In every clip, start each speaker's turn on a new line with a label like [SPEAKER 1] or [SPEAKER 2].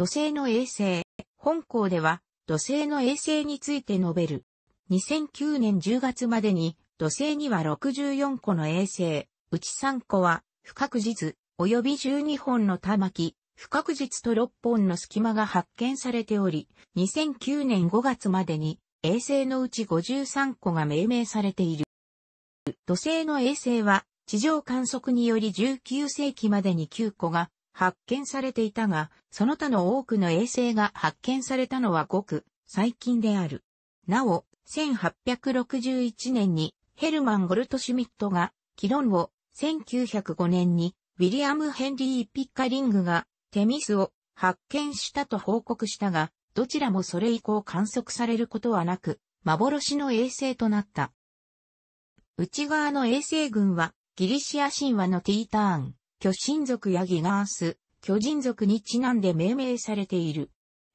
[SPEAKER 1] 土星の衛星。本校では土星の衛星について述べる。2009年10月までに土星には64個の衛星、うち3個は不確実、及び12本の玉木、不確実と6本の隙間が発見されており、2009年5月までに衛星のうち53個が命名されている。土星の衛星は地上観測により19世紀までに9個が発見されていたが、その他の多くの衛星が発見されたのはごく最近である。なお、1861年にヘルマン・ゴルトシュミットがキロンを、1905年にウィリアム・ヘンリー・ピッカリングがテミスを発見したと報告したが、どちらもそれ以降観測されることはなく、幻の衛星となった。内側の衛星群はギリシア神話のティーターン、巨神族やギガース、巨人族にちなんで命名されている。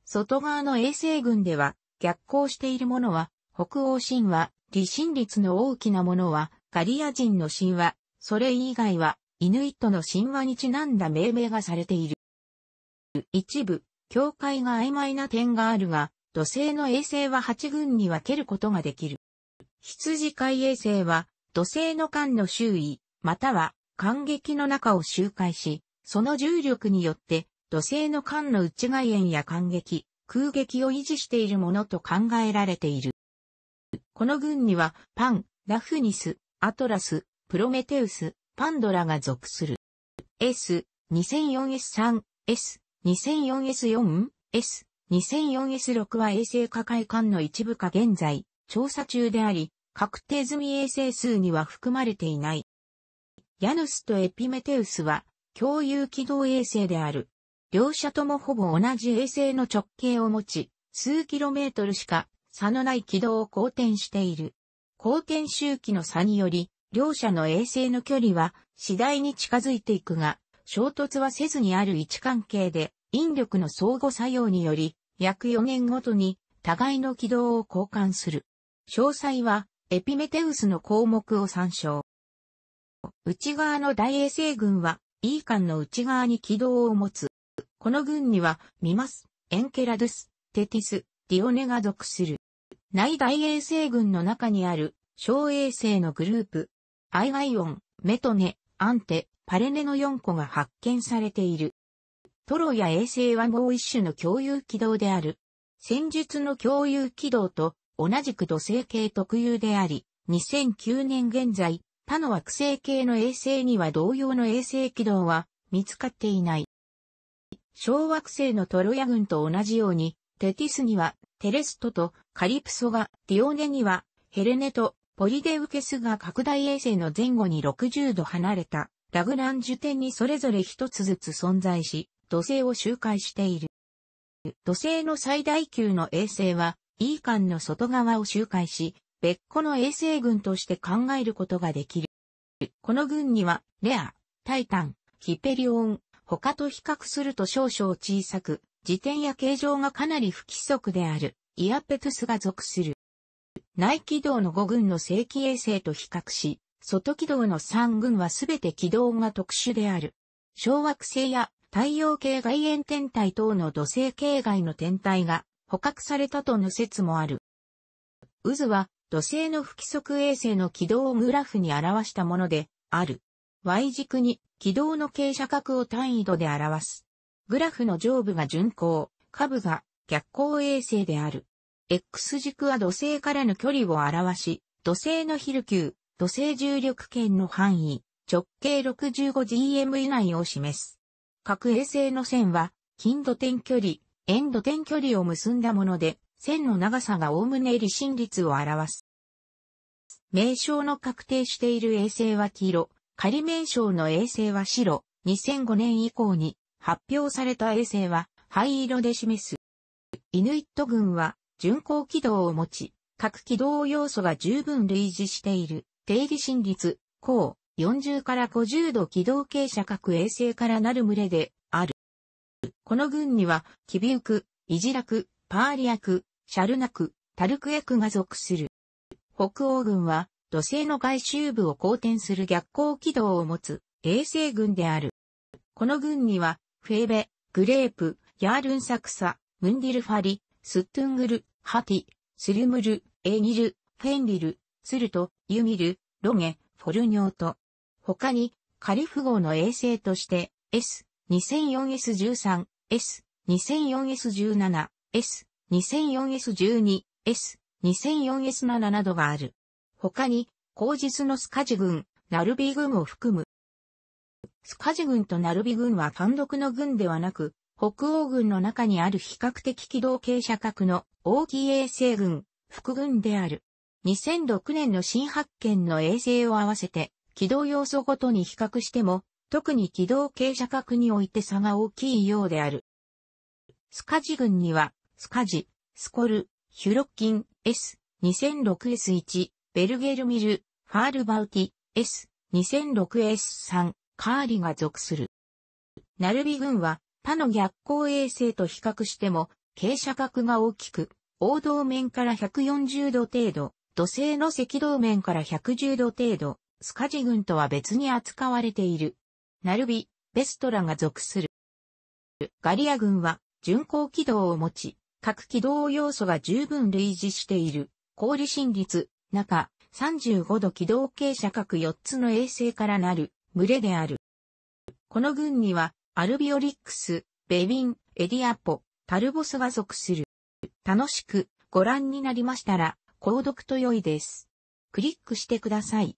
[SPEAKER 1] 外側の衛星群では、逆行しているものは、北欧神話、理神率の大きなものは、ガリア人の神話、それ以外は、イヌイットの神話にちなんだ命名がされている。一部、境界が曖昧な点があるが、土星の衛星は8群に分けることができる。羊飼衛星は、土星の間の周囲、または感激の中を周回し、その重力によって、土星の間の内外縁や感激、空撃を維持しているものと考えられている。この群には、パン、ラフニス、アトラス、プロメテウス、パンドラが属する。S、2004S3、S、2004S4、S、2004S6 は衛星化海間の一部か現在、調査中であり、確定済み衛星数には含まれていない。ヤヌスとエピメテウスは共有軌道衛星である。両者ともほぼ同じ衛星の直径を持ち、数キロメートルしか差のない軌道を公転している。公転周期の差により、両者の衛星の距離は次第に近づいていくが、衝突はせずにある位置関係で、引力の相互作用により、約4年ごとに互いの軌道を交換する。詳細は、エピメテウスの項目を参照。内側の大衛星群は、E 間の内側に軌道を持つ。この群には、ミマス、エンケラドゥス、テティス、ディオネが属する。内大衛星群の中にある、小衛星のグループ、アイガイオン、メトネ、アンテ、パレネの4個が発見されている。トロや衛星はもう一種の共有軌道である。戦術の共有軌道と同じく土星系特有であり、2009年現在、他の惑星系の衛星には同様の衛星軌道は見つかっていない。小惑星のトロヤ群と同じように、テティスにはテレストとカリプソが、ディオネにはヘレネとポリデウケスが拡大衛星の前後に60度離れたラグランジュ点にそれぞれ一つずつ存在し、土星を周回している。土星の最大級の衛星は、イーカンの外側を周回し、別個の衛星群として考えることができる。この群には、レア、タイタン、ヒペリオン、他と比較すると少々小さく、時点や形状がかなり不規則である、イアペトゥスが属する。内軌道の5群の正規衛星と比較し、外軌道の3群はすべて軌道が特殊である。小惑星や太陽系外縁天体等の土星系外の天体が捕獲されたとの説もある。渦は土星の不規則衛星の軌道をグラフに表したもので、ある。Y 軸に軌道の傾斜角を単位度で表す。グラフの上部が巡航、下部が逆光衛星である。X 軸は土星からの距離を表し、土星の昼休、土星重力圏の範囲、直径 65GM 以内を示す。各衛星の線は、近度点距離、遠度点距離を結んだもので、線の長さがおおむね離心率を表す。名称の確定している衛星は黄色、仮名称の衛星は白、2005年以降に発表された衛星は灰色で示す。イヌイット軍は巡航軌道を持ち、各軌道要素が十分類似している定義心率、高40から50度軌道傾斜各衛星からなる群れである。この軍には、キビウク、イジラク、パーリアク、シャルナク、タルクエクが属する。北欧軍は、土星の外周部を公転する逆行軌道を持つ衛星軍である。この軍には、フェーベ、グレープ、ヤールンサクサ、ムンディルファリ、スットゥングル、ハティ、スルムル、エニル、フェンリル、スルト、ユミル、ロゲ、フォルニョート。他に、カリフ号の衛星として、S、2004S13、S、2004S17、S、2004S12、S、2004S7 などがある。他に、後日のスカジ軍、ナルビ軍を含む。スカジ軍とナルビ軍は単独の軍ではなく、北欧軍の中にある比較的軌道傾斜角の大きい衛星軍、副軍である。2006年の新発見の衛星を合わせて、軌道要素ごとに比較しても、特に軌道傾斜角において差が大きいようである。スカジ軍には、スカジ、スコル、ヒュロッキン、S、2006S1、ベルゲルミル、ファールバウティ、S、2006S3、カーリが属する。ナルビ群は、他の逆光衛星と比較しても、傾斜角が大きく、王道面から140度程度、土星の赤道面から110度程度、スカジ群とは別に扱われている。ナルビ、ベストラが属する。ガリア群は、巡航軌道を持ち、各軌道要素が十分類似している、氷心率、中、35度軌道傾斜角4つの衛星からなる、群れである。この群には、アルビオリックス、ベビン、エディアポ、タルボスが属する。楽しくご覧になりましたら、購読と良いです。クリックしてください。